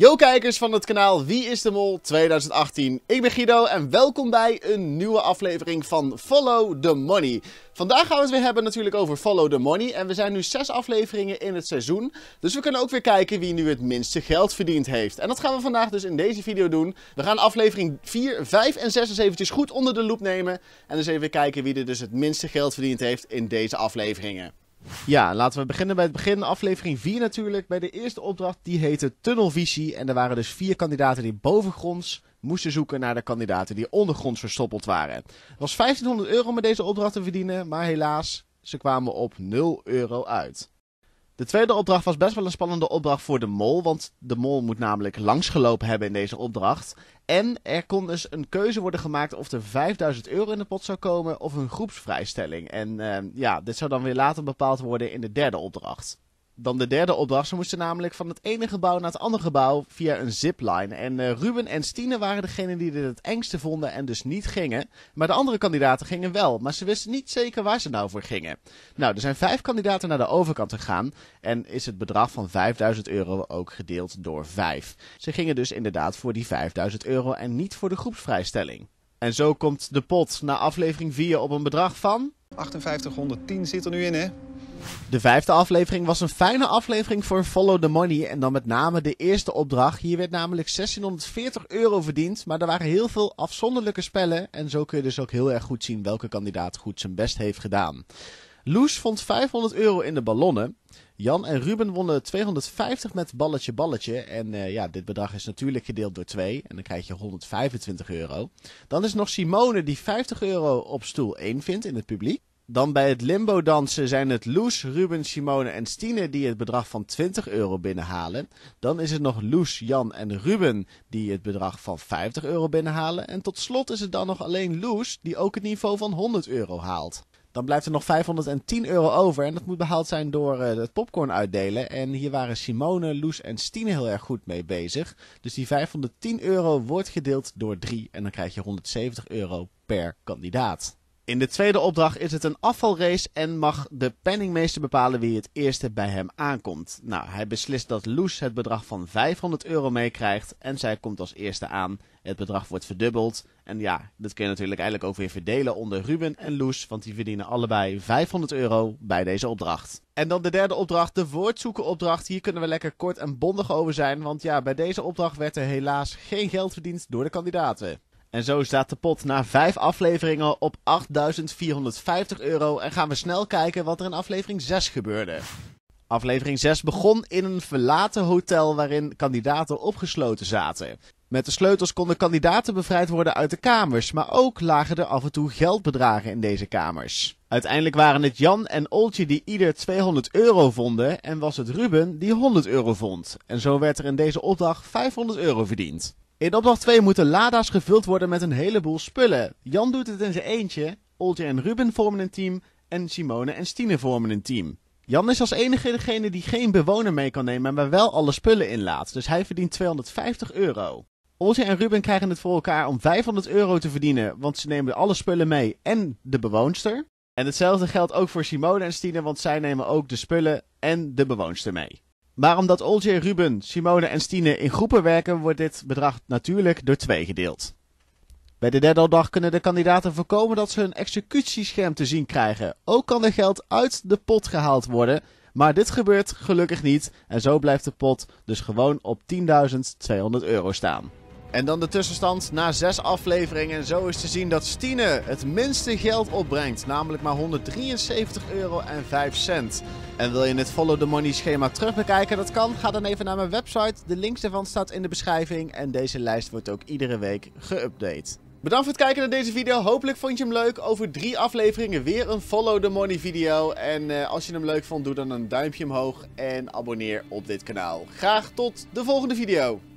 Yo kijkers van het kanaal Wie is de Mol 2018. Ik ben Guido en welkom bij een nieuwe aflevering van Follow the Money. Vandaag gaan we het weer hebben natuurlijk over Follow the Money. En we zijn nu zes afleveringen in het seizoen. Dus we kunnen ook weer kijken wie nu het minste geld verdiend heeft. En dat gaan we vandaag dus in deze video doen. We gaan aflevering 4, 5 en 6 goed onder de loep nemen. En dus even kijken wie er dus het minste geld verdiend heeft in deze afleveringen. Ja, laten we beginnen bij het begin. Aflevering 4 natuurlijk. Bij de eerste opdracht, die heette Tunnelvisie. En er waren dus vier kandidaten die bovengronds moesten zoeken naar de kandidaten die ondergronds verstoppeld waren. Het was 1500 euro met deze opdracht te verdienen, maar helaas, ze kwamen op 0 euro uit. De tweede opdracht was best wel een spannende opdracht voor de mol, want de mol moet namelijk langsgelopen hebben in deze opdracht. En er kon dus een keuze worden gemaakt of er 5000 euro in de pot zou komen of een groepsvrijstelling. En ehm, ja, dit zou dan weer later bepaald worden in de derde opdracht dan de derde opdracht. Ze moesten namelijk van het ene gebouw naar het andere gebouw via een zipline. En eh, Ruben en Stine waren degene die dit het engste vonden en dus niet gingen. Maar de andere kandidaten gingen wel, maar ze wisten niet zeker waar ze nou voor gingen. Nou, er zijn vijf kandidaten naar de overkant gegaan en is het bedrag van 5000 euro ook gedeeld door vijf. Ze gingen dus inderdaad voor die 5000 euro en niet voor de groepsvrijstelling. En zo komt de pot na aflevering 4 op een bedrag van... 5810 zit er nu in, hè? De vijfde aflevering was een fijne aflevering voor Follow the Money en dan met name de eerste opdracht. Hier werd namelijk 1640 euro verdiend, maar er waren heel veel afzonderlijke spellen en zo kun je dus ook heel erg goed zien welke kandidaat goed zijn best heeft gedaan. Loes vond 500 euro in de ballonnen. Jan en Ruben wonnen 250 met balletje balletje. En eh, ja, dit bedrag is natuurlijk gedeeld door 2. En dan krijg je 125 euro. Dan is nog Simone die 50 euro op stoel 1 vindt in het publiek. Dan bij het limbo dansen zijn het Loes, Ruben, Simone en Stine die het bedrag van 20 euro binnenhalen. Dan is het nog Loes, Jan en Ruben die het bedrag van 50 euro binnenhalen. En tot slot is het dan nog alleen Loes die ook het niveau van 100 euro haalt. Dan blijft er nog 510 euro over en dat moet behaald zijn door eh, het popcorn uitdelen. En hier waren Simone, Loes en Stine heel erg goed mee bezig. Dus die 510 euro wordt gedeeld door 3 en dan krijg je 170 euro per kandidaat. In de tweede opdracht is het een afvalrace en mag de penningmeester bepalen wie het eerste bij hem aankomt. Nou, hij beslist dat Loes het bedrag van 500 euro meekrijgt en zij komt als eerste aan. Het bedrag wordt verdubbeld en ja, dat kun je natuurlijk eigenlijk ook weer verdelen onder Ruben en Loes, want die verdienen allebei 500 euro bij deze opdracht. En dan de derde opdracht, de woordzoeken Hier kunnen we lekker kort en bondig over zijn, want ja, bij deze opdracht werd er helaas geen geld verdiend door de kandidaten. En zo staat de pot na vijf afleveringen op 8.450 euro en gaan we snel kijken wat er in aflevering 6 gebeurde. Aflevering 6 begon in een verlaten hotel waarin kandidaten opgesloten zaten. Met de sleutels konden kandidaten bevrijd worden uit de kamers, maar ook lagen er af en toe geldbedragen in deze kamers. Uiteindelijk waren het Jan en Oltje die ieder 200 euro vonden en was het Ruben die 100 euro vond. En zo werd er in deze opdracht 500 euro verdiend. In opdracht 2 moeten lada's gevuld worden met een heleboel spullen. Jan doet het in zijn eentje, Olje en Ruben vormen een team en Simone en Stine vormen een team. Jan is als enige degene die geen bewoner mee kan nemen, maar wel alle spullen inlaat, dus hij verdient 250 euro. Olje en Ruben krijgen het voor elkaar om 500 euro te verdienen, want ze nemen alle spullen mee en de bewoonster. En hetzelfde geldt ook voor Simone en Stine, want zij nemen ook de spullen en de bewoonster mee. Maar omdat Olje, Ruben, Simone en Stine in groepen werken, wordt dit bedrag natuurlijk door twee gedeeld. Bij de derde dag kunnen de kandidaten voorkomen dat ze een executiescherm te zien krijgen. Ook kan er geld uit de pot gehaald worden, maar dit gebeurt gelukkig niet en zo blijft de pot dus gewoon op 10.200 euro staan. En dan de tussenstand na zes afleveringen. en Zo is te zien dat Stine het minste geld opbrengt, namelijk maar 173,05 euro. En wil je het Follow the Money schema terug bekijken? Dat kan. Ga dan even naar mijn website. De link daarvan staat in de beschrijving. En deze lijst wordt ook iedere week geüpdate. Bedankt voor het kijken naar deze video. Hopelijk vond je hem leuk. Over drie afleveringen weer een Follow the Money video. En eh, als je hem leuk vond, doe dan een duimpje omhoog en abonneer op dit kanaal. Graag tot de volgende video.